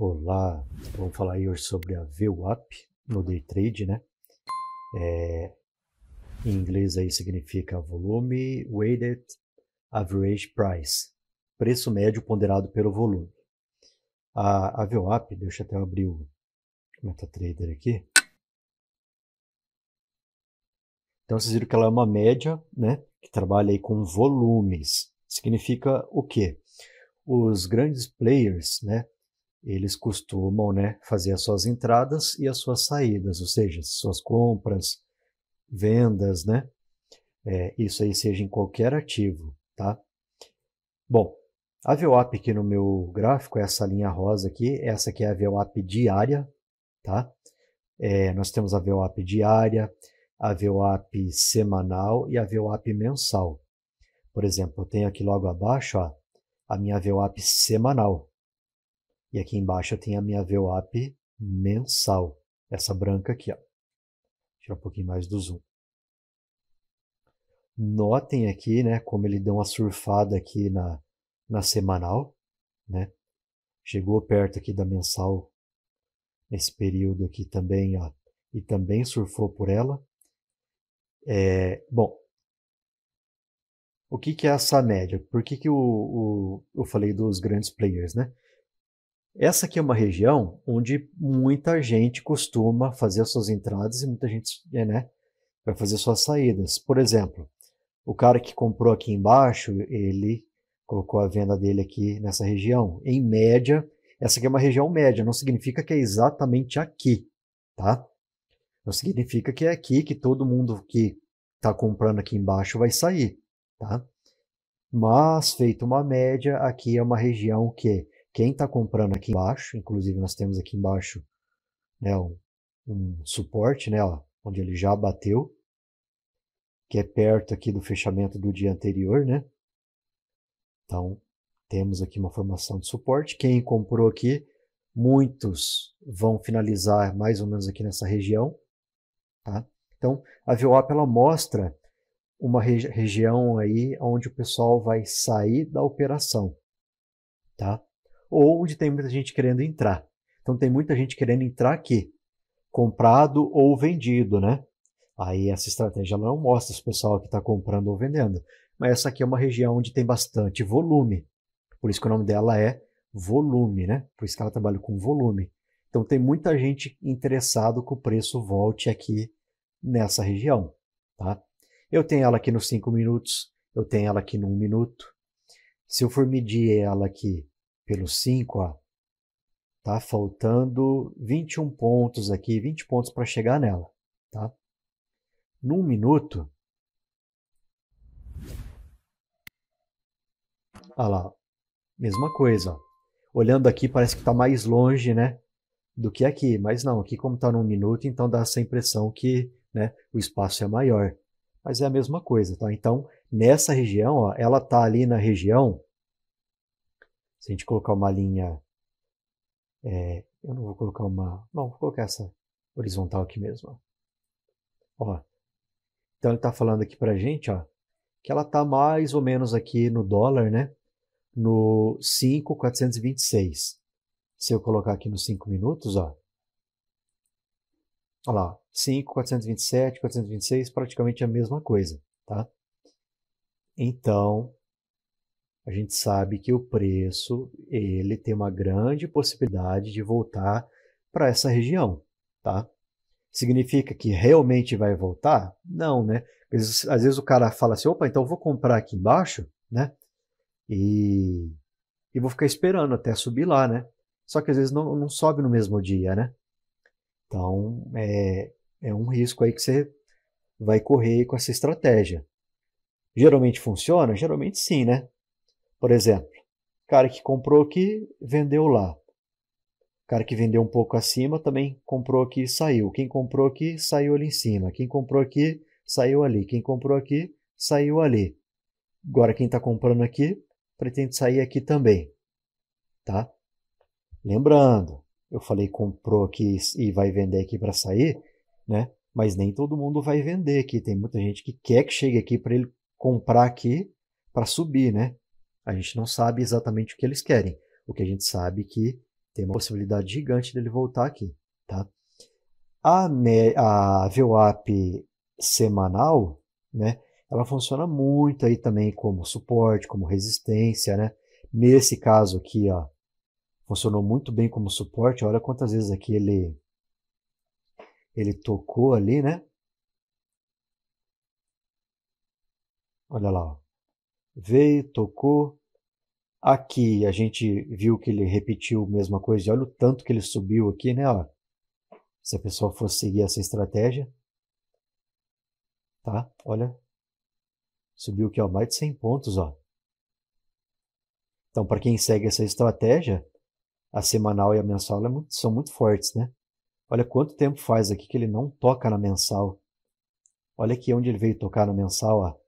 Olá, vamos falar aí hoje sobre a VWAP no day trade, né? É, em inglês aí significa volume weighted average price, preço médio ponderado pelo volume. A, a VWAP, deixa eu até abrir o MetaTrader aqui. Então vocês viram que ela é uma média, né? Que trabalha aí com volumes. Significa o quê? Os grandes players, né? eles costumam né, fazer as suas entradas e as suas saídas, ou seja, suas compras, vendas, né? É, isso aí seja em qualquer ativo, tá? Bom, a VWAP aqui no meu gráfico, essa linha rosa aqui, essa aqui é a VWAP diária, tá? É, nós temos a VWAP diária, a VWAP semanal e a VWAP mensal. Por exemplo, eu tenho aqui logo abaixo ó, a minha VWAP semanal, e aqui embaixo eu tenho a minha VWAP mensal, essa branca aqui. Ó. Tirar um pouquinho mais do zoom. Notem aqui né, como ele deu uma surfada aqui na, na semanal. Né? Chegou perto aqui da mensal nesse período aqui também, ó, e também surfou por ela. É, bom, o que, que é essa média? Por que, que o, o, eu falei dos grandes players, né? Essa aqui é uma região onde muita gente costuma fazer suas entradas e muita gente é, né, vai fazer suas saídas. Por exemplo, o cara que comprou aqui embaixo, ele colocou a venda dele aqui nessa região. Em média, essa aqui é uma região média, não significa que é exatamente aqui, tá? Não significa que é aqui que todo mundo que está comprando aqui embaixo vai sair, tá? Mas, feito uma média, aqui é uma região que quem está comprando aqui embaixo, inclusive nós temos aqui embaixo né, um, um suporte, né, ó, onde ele já bateu, que é perto aqui do fechamento do dia anterior, né? Então, temos aqui uma formação de suporte. Quem comprou aqui, muitos vão finalizar mais ou menos aqui nessa região, tá? Então, a VWAP ela mostra uma regi região aí onde o pessoal vai sair da operação, tá? ou onde tem muita gente querendo entrar. Então tem muita gente querendo entrar aqui, comprado ou vendido, né? Aí essa estratégia ela não mostra se o pessoal que está comprando ou vendendo. Mas essa aqui é uma região onde tem bastante volume. Por isso que o nome dela é volume, né? Por isso que ela trabalha com volume. Então tem muita gente interessado que o preço volte aqui nessa região, tá? Eu tenho ela aqui nos 5 minutos, eu tenho ela aqui no 1 minuto. Se eu for medir ela aqui pelo 5, ó, tá faltando 21 pontos aqui, 20 pontos para chegar nela, tá? Num minuto. olha lá, mesma coisa. Ó. Olhando aqui parece que está mais longe, né? Do que aqui, mas não, aqui como está num minuto, então dá essa impressão que né, o espaço é maior. Mas é a mesma coisa, tá? Então, nessa região, ó, ela está ali na região se a gente colocar uma linha. É, eu não vou colocar uma. não, vou colocar essa horizontal aqui mesmo. Ó. ó. Então ele está falando aqui para a gente ó, que ela está mais ou menos aqui no dólar, né? No 5,426. Se eu colocar aqui nos 5 minutos, ó. Olha lá, 5, 427, 426, praticamente a mesma coisa, tá? Então, a gente sabe que o preço ele tem uma grande possibilidade de voltar para essa região, tá? Significa que realmente vai voltar? Não, né? Às vezes, às vezes o cara fala assim, opa, então vou comprar aqui embaixo, né? E, e vou ficar esperando até subir lá, né? Só que às vezes não, não sobe no mesmo dia, né? Então é, é um risco aí que você vai correr com essa estratégia. Geralmente funciona? Geralmente sim, né? Por exemplo, cara que comprou aqui, vendeu lá. Cara que vendeu um pouco acima também comprou aqui e saiu. Quem comprou aqui, saiu ali em cima. Quem comprou aqui, saiu ali. Quem comprou aqui, saiu ali. Agora quem está comprando aqui, pretende sair aqui também. Tá? Lembrando, eu falei comprou aqui e vai vender aqui para sair, né? Mas nem todo mundo vai vender aqui. Tem muita gente que quer que chegue aqui para ele comprar aqui para subir, né? A gente não sabe exatamente o que eles querem. O que a gente sabe é que tem uma possibilidade gigante dele voltar aqui, tá? A, a VWAP semanal, né? Ela funciona muito aí também como suporte, como resistência, né? Nesse caso aqui, ó, funcionou muito bem como suporte. Olha quantas vezes aqui ele ele tocou ali, né? Olha lá, ó veio, tocou. Aqui a gente viu que ele repetiu a mesma coisa. E olha o tanto que ele subiu aqui, né? Ó, se a pessoa fosse seguir essa estratégia. Tá? Olha. Subiu aqui, ó, mais de 100 pontos, ó. Então, para quem segue essa estratégia, a semanal e a mensal é muito, são muito fortes, né? Olha quanto tempo faz aqui que ele não toca na mensal. Olha aqui onde ele veio tocar na mensal, ó.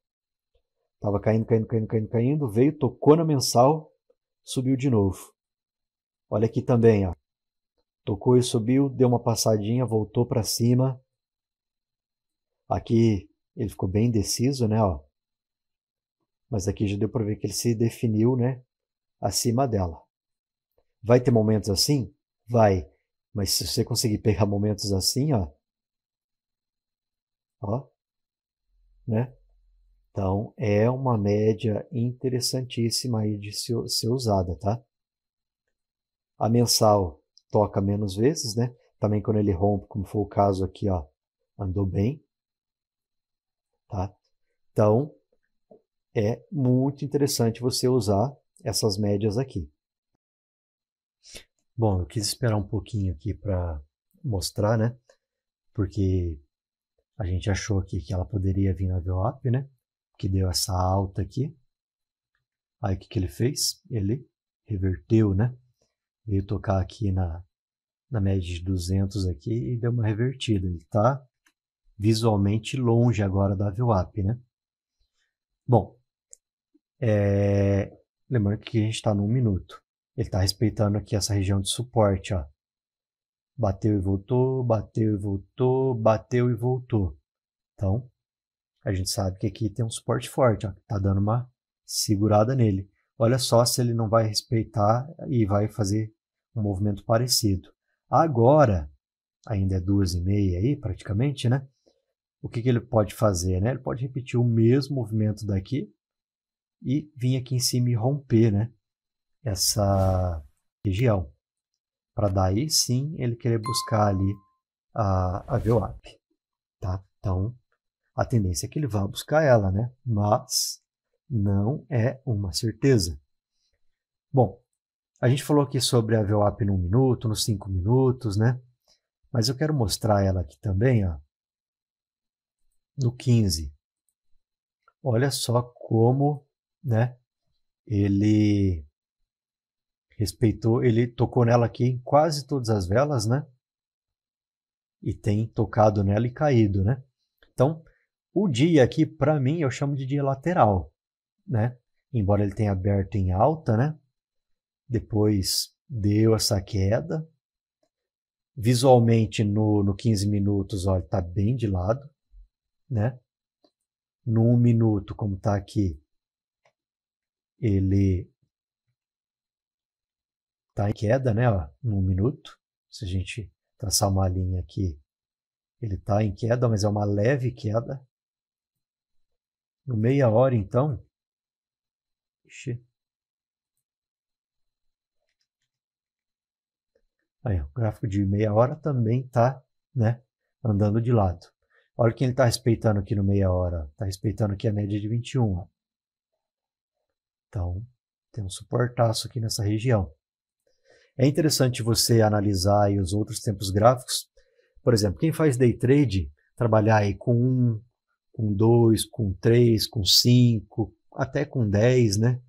Estava caindo, caindo, caindo, caindo, caindo, veio, tocou na mensal, subiu de novo. Olha aqui também, ó. Tocou e subiu, deu uma passadinha, voltou para cima. Aqui ele ficou bem indeciso, né, ó. Mas aqui já deu para ver que ele se definiu, né, acima dela. Vai ter momentos assim? Vai. Mas se você conseguir pegar momentos assim, ó, ó, né? Então, é uma média interessantíssima aí de se, ser usada, tá? A mensal toca menos vezes, né? Também quando ele rompe, como foi o caso aqui, ó, andou bem, tá? Então, é muito interessante você usar essas médias aqui. Bom, eu quis esperar um pouquinho aqui para mostrar, né? Porque a gente achou aqui que ela poderia vir na VWAP, né? que deu essa alta aqui. Aí o que, que ele fez? Ele reverteu, né? Veio tocar aqui na, na média de 200 aqui e deu uma revertida. Ele está visualmente longe agora da VWAP, né? Bom, é... lembrando que a gente está num minuto. Ele está respeitando aqui essa região de suporte, ó. Bateu e voltou, bateu e voltou, bateu e voltou. Então, a gente sabe que aqui tem um suporte forte, ó, tá dando uma segurada nele. Olha só se ele não vai respeitar e vai fazer um movimento parecido. Agora, ainda é duas e meia aí praticamente, né? O que, que ele pode fazer, né? Ele pode repetir o mesmo movimento daqui e vir aqui em cima e romper, né? Essa região. Para daí sim ele querer buscar ali a, a VWAP, tá? Então, a tendência é que ele vá buscar ela, né? Mas não é uma certeza. Bom, a gente falou aqui sobre a VWAP 1 minuto, nos cinco minutos, né? Mas eu quero mostrar ela aqui também, ó, no 15. Olha só como, né? Ele respeitou, ele tocou nela aqui em quase todas as velas, né? E tem tocado nela e caído, né? Então, o dia aqui, para mim, eu chamo de dia lateral, né? Embora ele tenha aberto em alta, né? Depois deu essa queda. Visualmente, no, no 15 minutos, olha, tá bem de lado, né? No 1 minuto, como tá aqui, ele tá em queda, né? Ó, no 1 minuto. Se a gente traçar uma linha aqui, ele está em queda, mas é uma leve queda no Meia hora, então? Ixi. Aí, o gráfico de meia hora também está né, andando de lado. Olha quem ele está respeitando aqui no meia hora. Está respeitando aqui a média de 21. Ó. Então, tem um suportaço aqui nessa região. É interessante você analisar os outros tempos gráficos. Por exemplo, quem faz day trade, trabalhar aí com um, com 2, com 3, com 5, até com 10, né?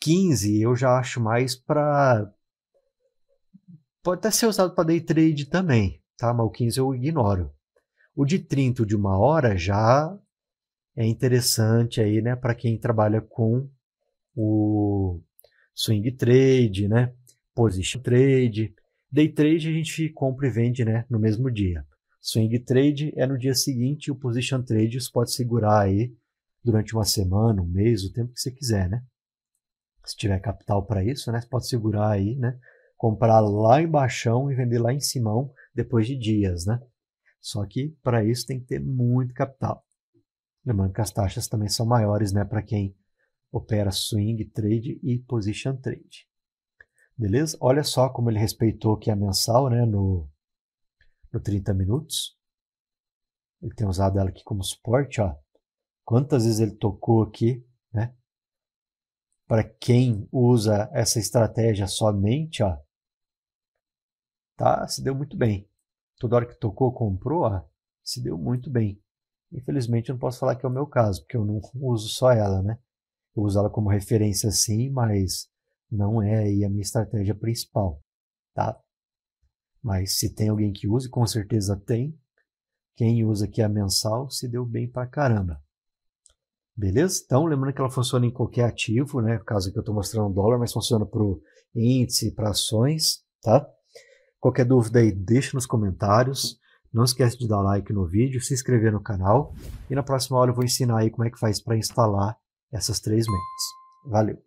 15 eu já acho mais para. Pode até ser usado para day trade também, tá? Mas o 15 eu ignoro. O de 30 de uma hora já é interessante aí, né? Para quem trabalha com o swing trade, né? Position trade. Day trade a gente compra e vende, né? No mesmo dia. Swing trade é no dia seguinte, o position trade você pode segurar aí durante uma semana, um mês, o tempo que você quiser, né? Se tiver capital para isso, né? Você pode segurar aí, né? Comprar lá embaixo e vender lá em cima depois de dias, né? Só que para isso tem que ter muito capital. Lembrando que as taxas também são maiores, né, para quem opera swing trade e position trade. Beleza? Olha só como ele respeitou que é mensal, né, no por 30 minutos. Ele tem usado ela aqui como suporte, ó. Quantas vezes ele tocou aqui, né? Para quem usa essa estratégia somente, ó. Tá, se deu muito bem. Toda hora que tocou, comprou, ó, se deu muito bem. Infelizmente, eu não posso falar que é o meu caso, porque eu não uso só ela, né? Eu uso ela como referência sim, mas não é aí a minha estratégia principal, tá? Mas se tem alguém que use, com certeza tem. Quem usa aqui é a mensal se deu bem pra caramba. Beleza? Então, lembrando que ela funciona em qualquer ativo, né? Caso que eu estou mostrando dólar, mas funciona para o índice, para ações, tá? Qualquer dúvida aí, deixa nos comentários. Não esquece de dar like no vídeo, se inscrever no canal. E na próxima aula eu vou ensinar aí como é que faz para instalar essas três mentes. Valeu!